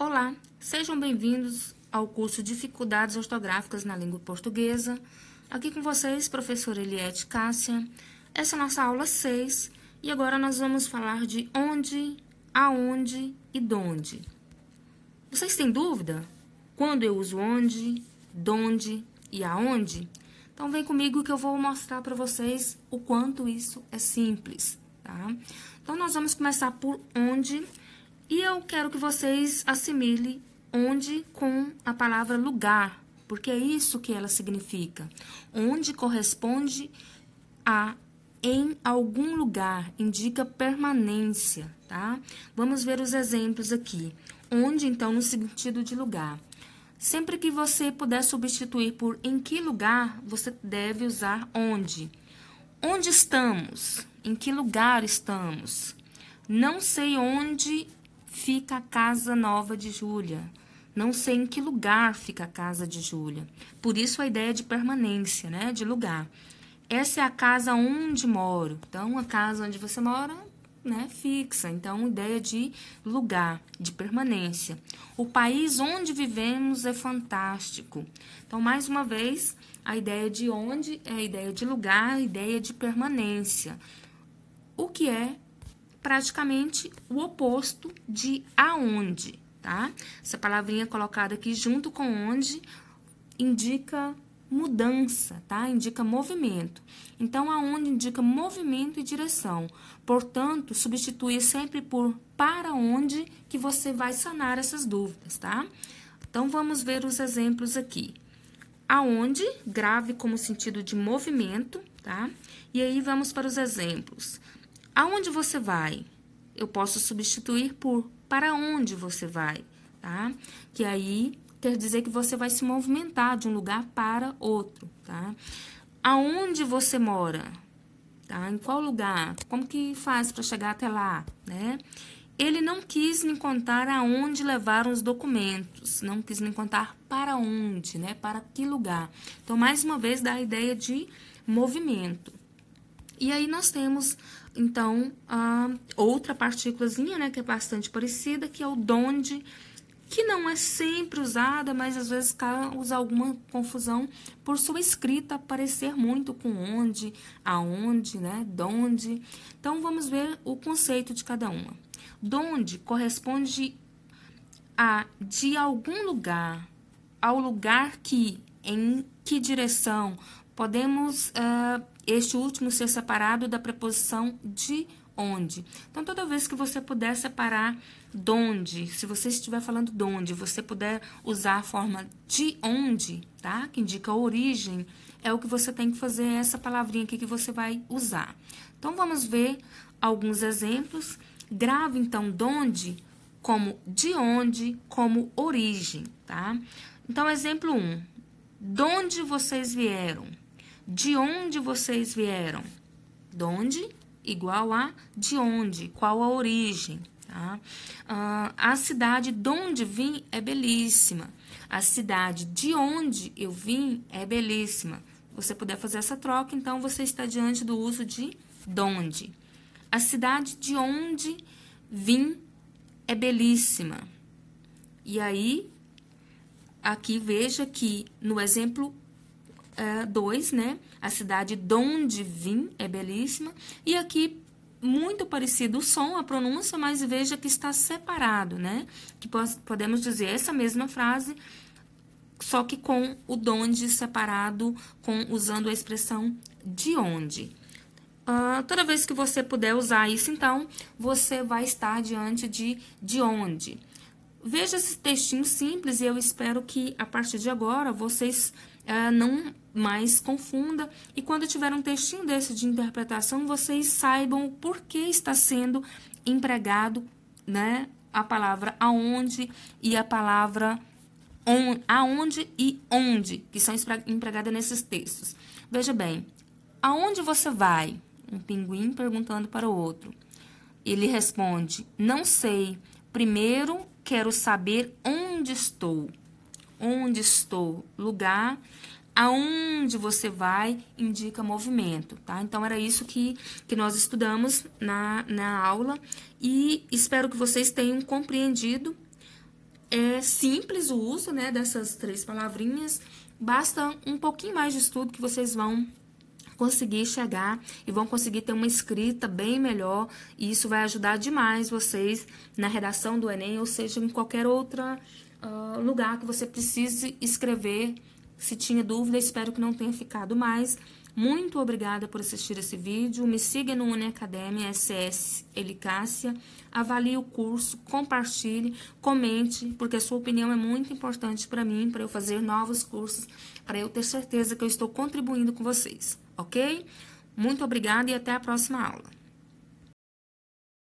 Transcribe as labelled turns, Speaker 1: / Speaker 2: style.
Speaker 1: Olá, sejam bem-vindos ao curso Dificuldades Ortográficas na Língua Portuguesa. Aqui com vocês, professora Eliette Cássia. Essa é a nossa aula 6 e agora nós vamos falar de onde, aonde e donde. Vocês têm dúvida? Quando eu uso onde, donde e aonde? Então vem comigo que eu vou mostrar para vocês o quanto isso é simples, tá? Então nós vamos começar por onde e eu quero que vocês assimilem onde com a palavra lugar, porque é isso que ela significa. Onde corresponde a em algum lugar, indica permanência, tá? Vamos ver os exemplos aqui. Onde, então, no sentido de lugar. Sempre que você puder substituir por em que lugar, você deve usar onde. Onde estamos? Em que lugar estamos? Não sei onde fica a casa nova de Júlia. Não sei em que lugar fica a casa de Júlia. Por isso a ideia de permanência, né? De lugar. Essa é a casa onde moro. Então, a casa onde você mora, né? Fixa. Então, ideia de lugar, de permanência. O país onde vivemos é fantástico. Então, mais uma vez, a ideia de onde é a ideia de lugar, a ideia de permanência. O que é praticamente o oposto de aonde, tá? Essa palavrinha colocada aqui junto com onde indica mudança, tá? Indica movimento. Então, aonde indica movimento e direção. Portanto, substitui sempre por para onde que você vai sanar essas dúvidas, tá? Então, vamos ver os exemplos aqui. Aonde, grave como sentido de movimento, tá? E aí, vamos para os exemplos aonde você vai? Eu posso substituir por para onde você vai, tá? Que aí quer dizer que você vai se movimentar de um lugar para outro, tá? Aonde você mora? Tá? Em qual lugar? Como que faz para chegar até lá, né? Ele não quis me contar aonde levaram os documentos, não quis me contar para onde, né? Para que lugar. Então, mais uma vez, dá a ideia de movimento. E aí nós temos, então, a outra partículazinha, né, que é bastante parecida, que é o donde, que não é sempre usada, mas às vezes causa alguma confusão por sua escrita parecer muito com onde, aonde, né, donde. Então, vamos ver o conceito de cada uma. Donde corresponde a de algum lugar, ao lugar que, em que direção, podemos uh, este último ser separado da preposição de onde. Então, toda vez que você puder separar donde, se você estiver falando de onde, você puder usar a forma de onde, tá? Que indica a origem, é o que você tem que fazer, é essa palavrinha aqui que você vai usar. Então, vamos ver alguns exemplos. Grave, então, donde como de onde, como origem, tá? Então, exemplo 1. Um, onde vocês vieram? de onde vocês vieram. De onde igual a de onde, qual a origem. Tá? Uh, a cidade de onde vim é belíssima. A cidade de onde eu vim é belíssima. Você puder fazer essa troca, então você está diante do uso de donde. A cidade de onde vim é belíssima. E aí, aqui veja que no exemplo 2, ah, né? A cidade donde vim é belíssima. E aqui, muito parecido o som, a pronúncia, mas veja que está separado, né? Que podemos dizer essa mesma frase, só que com o donde separado, com usando a expressão de onde. Uh, toda vez que você puder usar isso, então, você vai estar diante de de onde. Veja esse textinho simples e eu espero que a partir de agora vocês uh, não mais confunda e quando tiver um textinho desse de interpretação, vocês saibam por que está sendo empregado, né, a palavra aonde e a palavra on, aonde e onde, que são empregadas nesses textos. Veja bem, aonde você vai? Um pinguim perguntando para o outro. Ele responde: Não sei. Primeiro quero saber onde estou. Onde estou? Lugar aonde você vai indica movimento, tá? Então, era isso que, que nós estudamos na, na aula e espero que vocês tenham compreendido. É simples o uso né, dessas três palavrinhas, basta um pouquinho mais de estudo que vocês vão conseguir chegar e vão conseguir ter uma escrita bem melhor e isso vai ajudar demais vocês na redação do Enem ou seja em qualquer outro uh, ah, lugar que você precise escrever se tinha dúvida, espero que não tenha ficado mais. Muito obrigada por assistir esse vídeo. Me siga no Uniacademia SS Elicácia. Avalie o curso, compartilhe, comente, porque a sua opinião é muito importante para mim, para eu fazer novos cursos, para eu ter certeza que eu estou contribuindo com vocês, ok? Muito obrigada e até a próxima aula.